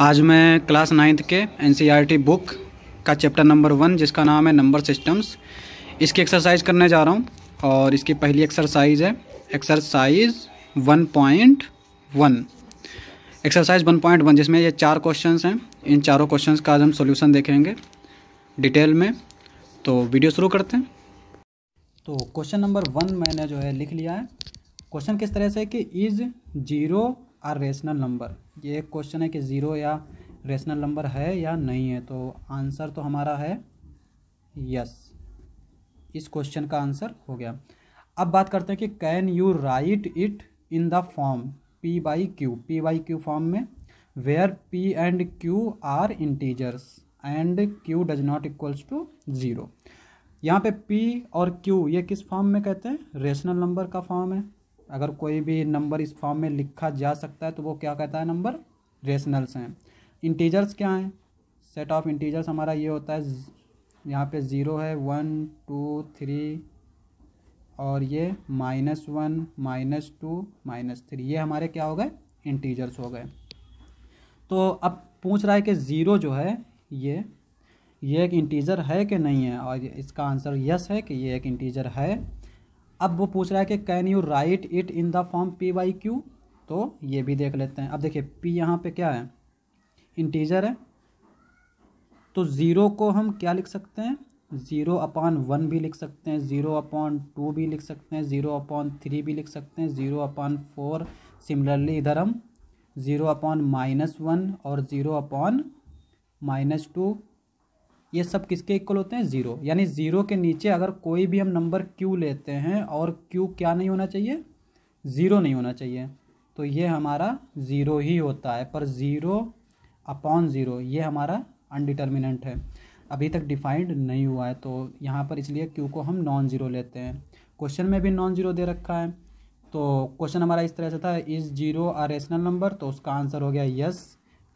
आज मैं class ninth के एन बुक e का चैप्टर नंबर वन जिसका नाम है नंबर सिस्टम्स इसकी एक्सरसाइज करने जा रहा हूँ और इसकी पहली एक्सरसाइज है exercise one point one exercise one point one जिसमें ये चार क्वेश्चंस हैं इन चारों क्वेश्चंस का आज हम सॉल्यूशन देखेंगे डिटेल में तो वीडियो शुरू करते हैं तो क्वेश्चन नंबर वन मैंने जो है लिख लिया है क्वेश्चन किस तरह से कि is zero a rational number ये एक क्वेश्चन है कि ज़ीरो या रेशनल नंबर है या नहीं है तो आंसर तो हमारा है यस इस क्वेश्चन का आंसर हो गया अब बात करते हैं कि can you write it in the form p by q p by q form में where p and q are integers and q does not equals to zero यहाँ पे पी और क्यू ये किस फॉर्म में कहते हैं रेशनल नंबर का फॉर्म है अगर कोई भी नंबर इस फॉर्म में लिखा जा सकता है तो वो क्या कहता है नंबर रेशनल्स हैं इंटीजर्स क्या हैं सेट ऑफ इंटीजर्स हमारा ये होता है यहाँ पे ज़ीरो है वन टू थ्री और ये minus one minus two minus three ये हमारे क्या हो गए इंटीजर्स हो गए तो अब पूछ रहा है कि ज़ीरो जो है ये ये एक इंटीजर है कि नहीं है और इसका आंसर यस है कि ये एक इंटीजर है अब वो पूछ रहा है कि can you write it in the form p by q तो ये भी देख लेते हैं अब देखिए पी यहाँ पे क्या है इंटीजर है तो ज़ीरो को हम क्या लिख सकते हैं ज़ीरो अपॉन वन भी लिख सकते हैं ज़ीरो अपॉन टू भी लिख सकते हैं ज़ीरो अपॉन थ्री भी लिख सकते हैं ज़ीरो अपॉन फोर सिमिलरली इधर हम ज़ीरो अपॉन माइनस वन और ज़ीरो अपॉन माइनस टू ये सब किसके इक्वल होते हैं ज़ीरो यानी ज़ीरो के नीचे अगर कोई भी हम नंबर क्यू लेते हैं और क्यू क्या नहीं होना चाहिए ज़ीरो नहीं होना चाहिए तो ये हमारा ज़ीरो ही होता है पर ज़ीरो अपॉन ज़ीरो ये हमारा अनडिटर्मिनेंट है अभी तक डिफाइंड नहीं हुआ है तो यहाँ पर इसलिए क्यू को हम नॉन ज़ीरो लेते हैं क्वेश्चन में भी नॉन ज़ीरो दे रखा है तो क्वेश्चन हमारा इस तरह से था is zero a rational number तो उसका आंसर हो गया yes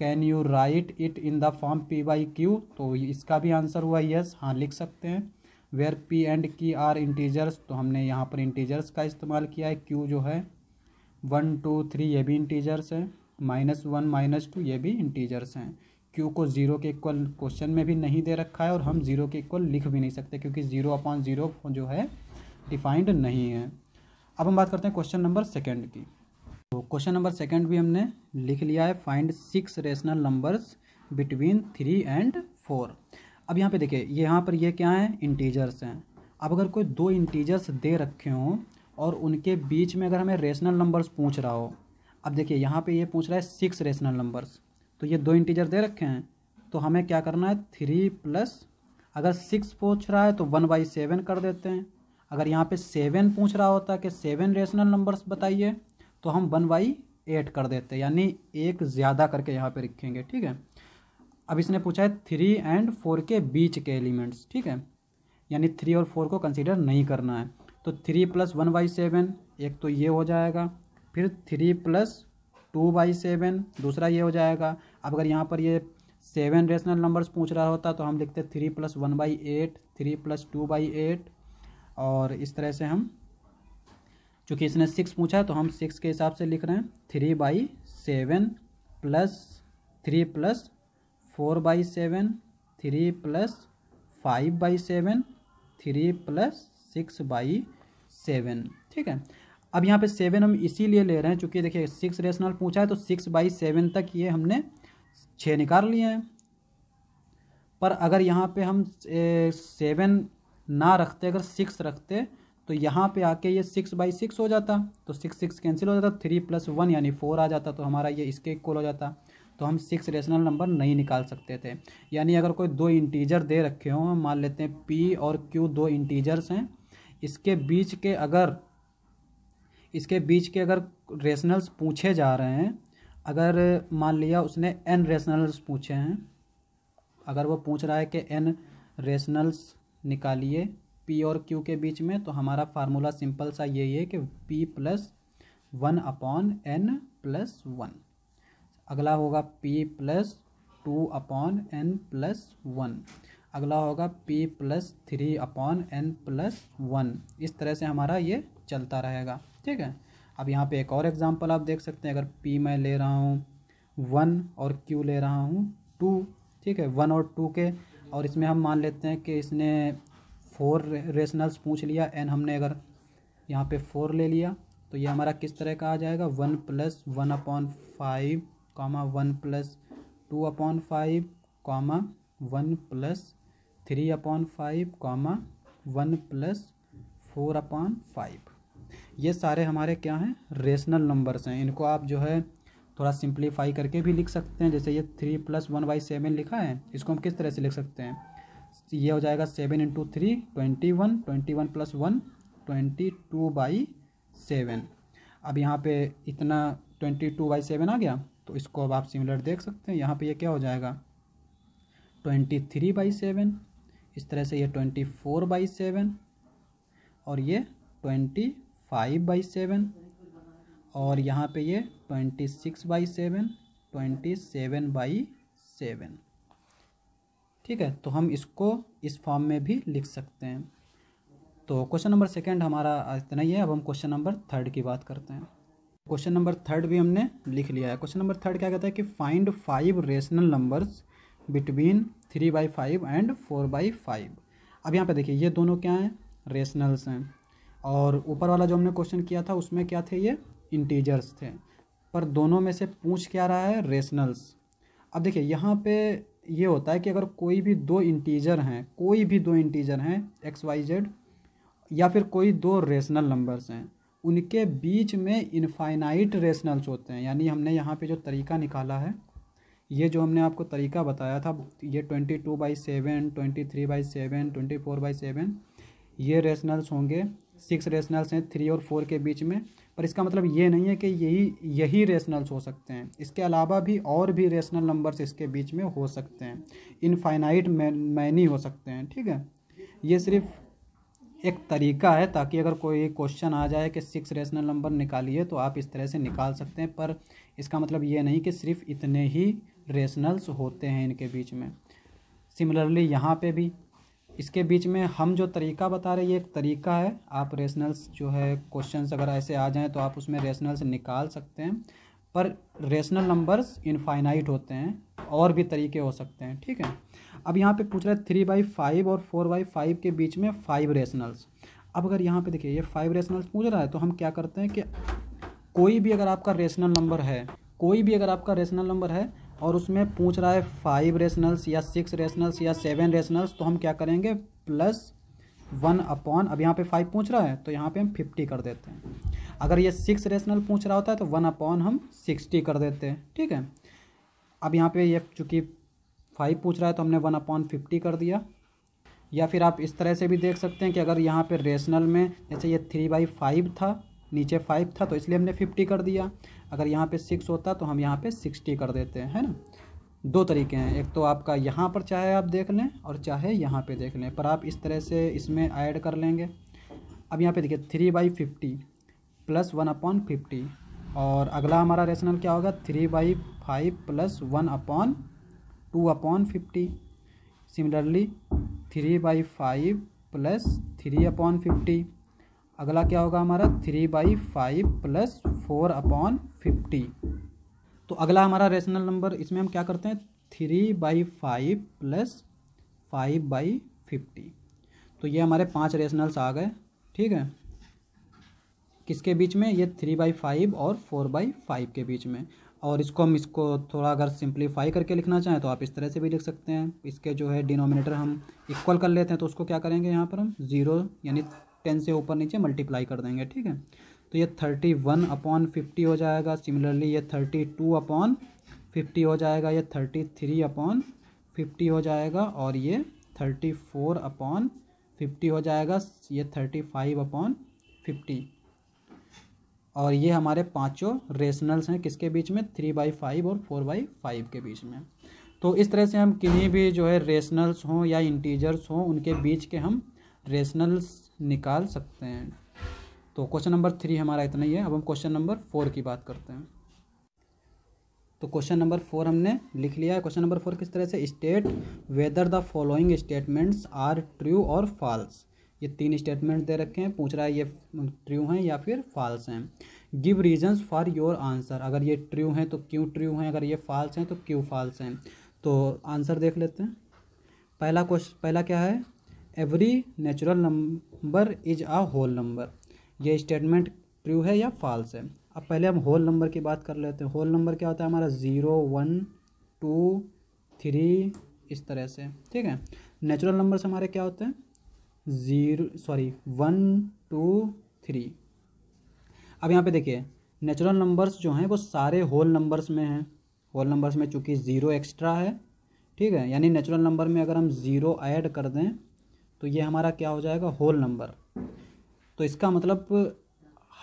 can you write it in the form p by q तो इसका भी आंसर हुआ यस हाँ लिख सकते हैं where p and q are integers तो हमने यहाँ पर इंटीजर्स का इस्तेमाल किया है क्यू जो है वन टू थ्री ये भी इंटीजर्स हैं माइनस वन माइनस टू ये भी इंटीजर्स हैं क्यू को जीरो के इक्वल क्वेश्चन में भी नहीं दे रखा है और हम जीरो के इक्वल लिख भी नहीं सकते क्योंकि जीरो अपॉन जीरो जो है डिफाइंड नहीं है अब हम बात करते हैं क्वेश्चन नंबर सेकेंड की तो क्वेश्चन नंबर सेकंड भी हमने लिख लिया है find six rational numbers between three and four अब यहाँ पे देखिए यहाँ पर ये क्या है इंटीजर्स हैं अब अगर कोई दो इंटीजर्स दे रखे हों और उनके बीच में अगर हमें रेशनल नंबर्स पूछ रहा हो अब देखिए यहाँ पे ये पूछ रहा है सिक्स रेशनल नंबर्स तो ये दो इंटीजर दे रखे हैं तो हमें क्या करना है थ्री प्लस अगर सिक्स पूछ रहा है तो वन बाई सेवन कर देते हैं अगर यहाँ पे सेवन पूछ रहा होता कि सेवन रेशनल नंबर्स बताइए तो हम वन बाई एट कर देते हैं यानी एक ज़्यादा करके यहाँ पे लिखेंगे ठीक है अब इसने पूछा है थ्री एंड फोर के बीच के एलिमेंट्स ठीक है यानी थ्री और फोर को कंसिडर नहीं करना है तो three plus one by seven एक तो ये हो जाएगा फिर three plus two by seven दूसरा ये हो जाएगा अब अगर यहाँ पर ये सेवन रेशनल नंबर्स पूछ रहा होता तो हम लिखते three plus one by eight three plus two by eight और इस तरह से हम चूँकि इसने सिक्स पूछा तो हम सिक्स के हिसाब से लिख रहे हैं three by seven plus three plus four by seven three plus five by seven three plus six by seven ठीक है अब यहाँ पे सेवन हम इसीलिए ले रहे हैं चूँकि देखिए सिक्स रेशनल पूछा है तो सिक्स बाई सेवन तक ये हमने छः निकाल लिए हैं पर अगर यहाँ पे हम सेवन ना रखते अगर सिक्स रखते तो यहाँ पे आके ये सिक्स बाई सिक्स हो जाता तो सिक्स सिक्स कैंसिल हो जाता थ्री प्लस वन यानी फोर आ जाता तो हमारा ये इसके इक्वल हो जाता तो हम सिक्स रेशनल नंबर नहीं निकाल सकते थे यानी अगर कोई दो इंटीजर दे रखे हों मान लेते हैं पी और क्यू दो इंटीजर्स हैं इसके बीच के अगर इसके बीच के अगर रेशनल्स पूछे जा रहे हैं अगर मान लिया उसने एन रेशनल्स पूछे हैं अगर वो पूछ रहा है कि एन रेशनल्स निकालिए पी और क्यू के बीच में तो हमारा फार्मूला सिंपल सा यही है कि p plus one upon n plus one अगला होगा p plus two upon n plus one अगला होगा p plus three upon n plus one इस तरह से हमारा ये चलता रहेगा ठीक है अब यहाँ पे एक और एग्ज़ाम्पल आप देख सकते हैं अगर पी मैं ले रहा हूँ वन और क्यू ले रहा हूँ टू ठीक है वन और टू के और इसमें हम मान लेते हैं कि इसने फोर रेशनल्स पूछ लिया एन हमने अगर यहाँ पे फोर ले लिया तो ये हमारा किस तरह का आ जाएगा one plus one upon five comma one plus two upon five comma one plus three upon five comma one plus four upon five ये सारे हमारे क्या हैं रेशनल नंबर्स हैं इनको आप जो है थोड़ा सिंप्लीफाई करके भी लिख सकते हैं जैसे ये three plus one by seven लिखा है इसको हम किस तरह से लिख सकते हैं तो ये हो जाएगा seven into three twenty one twenty one plus one twenty two by seven अब यहाँ पे इतना ट्वेंटी टू बाई सेवन आ गया तो इसको अब आप सिमिलर देख सकते हैं यहाँ पे ये क्या हो जाएगा ट्वेंटी थ्री बाई सेवन इस तरह से ये ट्वेंटी फोर बाई सेवन और ये ट्वेंटी फाइव बाई सेवन और यहाँ पे ये twenty six by seven twenty seven by seven ठीक है तो हम इसको इस फॉर्म में भी लिख सकते हैं तो क्वेश्चन नंबर सेकेंड हमारा इतना ही है अब हम क्वेश्चन नंबर थर्ड की बात करते हैं क्वेश्चन नंबर थर्ड भी हमने लिख लिया है क्वेश्चन नंबर थर्ड क्या कहता है कि find five rational numbers between three by five and four by five अब यहाँ पे देखिए ये दोनों क्या हैं रेशनल्स हैं और ऊपर वाला जो हमने क्वेश्चन किया था उसमें क्या थे ये इंटीजर्स थे पर दोनों में से पूछ क्या रहा है रेशनल्स अब देखिए यहाँ पे ये होता है कि अगर कोई भी दो इंटीजर हैं कोई भी दो इंटीजर हैं एक्स वाई जेड या फिर कोई दो रेशनल नंबर्स हैं उनके बीच में इनफाइनाइट रेशनल्स होते हैं यानी हमने यहाँ पे जो तरीका निकाला है ये जो हमने आपको तरीका बताया था ये twenty two by seven twenty three by seven twenty four by seven ये रेशनल्स होंगे सिक्स रेशनल्स हैं थ्री और फोर के बीच में पर इसका मतलब ये नहीं है कि यही यही रेशनल्स हो सकते हैं इसके अलावा भी और भी रेशनल नंबर्स इसके बीच में हो सकते हैं इनफाइनाइट मैनी हो सकते हैं ठीक है ये सिर्फ एक तरीका है ताकि अगर कोई क्वेश्चन आ जाए कि सिक्स रेशनल नंबर निकालिए तो आप इस तरह से निकाल सकते हैं पर इसका मतलब ये नहीं कि सिर्फ इतने ही रेशनल्स होते हैं इनके बीच में सिमिलरली यहाँ पे भी इसके बीच में हम जो तरीका बता रहे हैं ये एक तरीका है आप रेशनल्स जो है क्वेश्चन अगर ऐसे आ जाएँ तो आप उसमें रेशनल्स निकाल सकते हैं पर रेशनल नंबर्स इनफाइनाइट होते हैं और भी तरीके हो सकते हैं ठीक है अब यहाँ पे पूछ रहा है थ्री बाई फाइव और फोर बाई फाइव के बीच में फाइव रेशनल्स अब अगर यहाँ पे देखिए ये फाइव रेशनल्स पूछ रहा है तो हम क्या करते हैं कि कोई भी अगर आपका रेशनल नंबर है कोई भी अगर आपका रेशनल नंबर है और उसमें पूछ रहा है फाइव रेशनल्स या सिक्स रेशनल्स या सेवन रेशनल्स तो हम क्या करेंगे प्लस वन अपॉन अब यहाँ पे फाइव पूछ रहा है तो यहाँ पे हम फिफ्टी कर देते हैं अगर ये सिक्स रेशनल पूछ रहा होता है तो वन अपॉन हम सिक्सटी कर देते हैं ठीक है अब यहाँ पे ये चूँकि फाइव पूछ रहा है तो हमने वन अपॉन फिफ्टी कर दिया या फिर आप इस तरह से भी देख सकते हैं कि अगर यहाँ पर रेशनल में जैसे ये थ्री बाई फाइव था नीचे फाइव था तो इसलिए हमने फिफ्टी कर दिया अगर यहाँ पे सिक्स होता तो हम यहाँ पे सिक्सटी कर देते हैं है ना दो तरीके हैं एक तो आपका यहाँ पर चाहे आप देख लें और चाहे यहाँ पे देख लें पर आप इस तरह से इसमें ऐड कर लेंगे अब यहाँ पे देखिए three by fifty plus one upon fifty और अगला हमारा रेशनल क्या होगा three by five plus one upon two upon fifty similarly three by five plus three upon fifty अगला क्या होगा हमारा three by five plus four upon fifty तो अगला हमारा रेशनल नंबर इसमें हम क्या करते हैं three by five plus five by fifty तो ये हमारे पांच रेशनल्स आ गए ठीक है किसके बीच में ये थ्री बाई फाइव और फोर बाई फाइव के बीच में और इसको हम इसको थोड़ा अगर सिंप्लीफाई करके लिखना चाहें तो आप इस तरह से भी लिख सकते हैं इसके जो है डिनोमिनेटर हम इक्वल कर लेते हैं तो उसको क्या करेंगे यहाँ पर हम ज़ीरो यानी टेन से ऊपर नीचे मल्टीप्लाई कर देंगे ठीक है तो ये थर्टी वन अपॉन फिफ्टी हो जाएगा सिमिलरली ये थर्टी टू अपॉन फिफ्टी हो जाएगा ये थर्टी थ्री अपॉन फिफ्टी हो जाएगा और ये थर्टी फोर अपॉन फिफ्टी हो जाएगा ये थर्टी फाइव अपॉन फिफ्टी और ये हमारे पांचों रेशनल्स हैं किसके बीच में थ्री बाई फाइव और फोर बाई फाइव के बीच में तो इस तरह से हम किन्हीं भी जो है रेशनल्स हों या इंटीजर्स हों उनके बीच के हम रेशनल्स निकाल सकते हैं तो क्वेश्चन नंबर थ्री हमारा इतना ही है अब हम क्वेश्चन नंबर फोर की बात करते हैं तो क्वेश्चन नंबर फोर हमने लिख लिया है क्वेश्चन नंबर फोर किस तरह से state whether the following statements are true और फॉल्स ये तीन स्टेटमेंट दे रखे हैं पूछ रहा है ये ट्रू हैं या फिर फॉल्स हैं give reasons for your answer अगर ये ट्रू हैं तो क्यों ट्रू हैं अगर ये फॉल्स हैं तो क्यों फॉल्स हैं तो आंसर देख लेते हैं पहला क्वेश्चन पहला क्या है every natural number is a whole number ये स्टेटमेंट ट्रू है या फॉल्स है अब पहले हम होल नंबर की बात कर लेते हैं होल नंबर क्या होता है हमारा ज़ीरो वन टू थ्री इस तरह से ठीक है नेचुरल नंबर्स हमारे क्या होते हैं zero sorry one two three अब यहाँ पे देखिए नेचुरल नंबर्स जो हैं वो सारे होल नंबर्स में हैं होल नंबर्स में चूँकि ज़ीरो एक्स्ट्रा है ठीक है यानी नेचुरल नंबर में अगर हम ज़ीरो ऐड कर दें तो ये हमारा क्या हो जाएगा होल नंबर तो इसका मतलब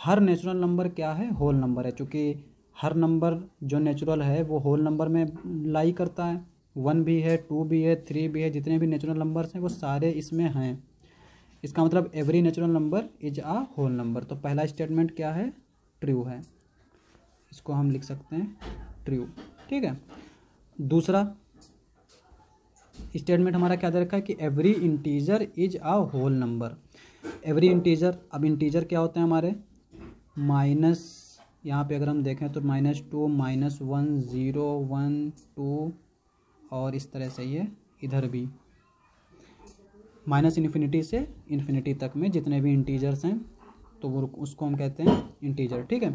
हर नेचुरल नंबर क्या है होल नंबर है चूँकि हर नंबर जो नेचुरल है वो होल नंबर में लाई करता है वन भी है टू भी है थ्री भी है जितने भी नेचुरल नंबर्स हैं वो सारे इसमें हैं इसका मतलब every natural number is a whole number तो पहला स्टेटमेंट क्या है ट्रू है इसको हम लिख सकते हैं ट्रू ठीक है दूसरा स्टेटमेंट हमारा क्या दे रखा है कि every integer is a whole number every integer अब इंटीजर क्या होते हैं हमारे माइनस यहाँ पे अगर हम देखें तो minus two minus one zero one two और इस तरह से ये इधर भी माइनस इन्फिनिटी से इन्फिनिटी तक में जितने भी इंटीजर्स हैं तो वो उसको हम कहते हैं इंटीजर ठीक है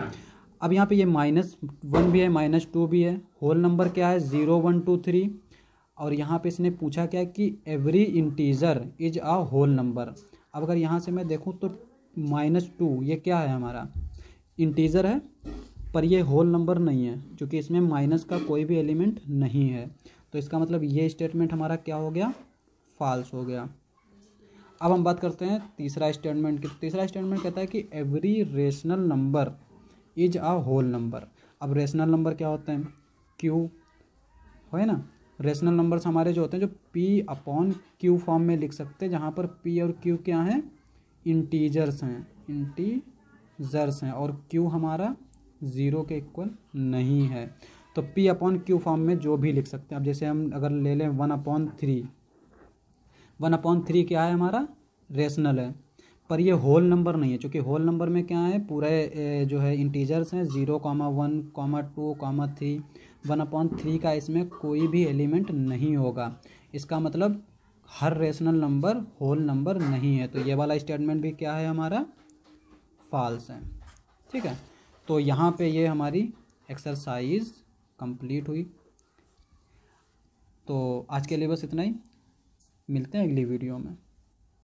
अब यहाँ पे ये माइनस वन भी है माइनस टू भी है होल नंबर क्या है ज़ीरो वन टू थ्री और यहाँ पे इसने पूछा क्या कि every integer is a whole number अब अगर यहाँ से मैं देखूँ तो माइनस टू ये क्या है हमारा इंटीजर है पर ये होल नंबर नहीं है क्योंकि इसमें माइनस का कोई भी एलिमेंट नहीं है तो इसका मतलब ये स्टेटमेंट हमारा क्या हो गया फॉल्स हो गया अब हम बात करते हैं तीसरा स्टेटमेंट की तीसरा स्टेटमेंट कहता है कि every rational number is a whole number अब रेशनल नंबर क्या होते हैं क्यू है ना रेशनल नंबर्स हमारे जो होते हैं जो पी अपॉन क्यू फॉर्म में लिख सकते हैं जहाँ पर पी और क्यू क्या हैं इंटीजर्स हैं इंटीजर्स हैं और क्यू हमारा ज़ीरो के इक्वल नहीं है तो पी अपॉन क्यू फॉर्म में जो भी लिख सकते हैं अब जैसे हम अगर ले लें one upon three one upon three क्या है हमारा रेशनल है पर ये होल नंबर नहीं है क्योंकि होल नंबर में क्या है पूरे जो है इंटीजर्स हैं zero comma one comma two comma three one upon three का इसमें कोई भी एलिमेंट नहीं होगा इसका मतलब हर रेशनल नंबर होल नंबर नहीं है तो ये वाला स्टेटमेंट भी क्या है हमारा फॉल्स है ठीक है तो यहाँ पे ये हमारी एक्सरसाइज कंप्लीट हुई तो आज के लिए बस इतना ही मिलते हैं अगली वीडियो में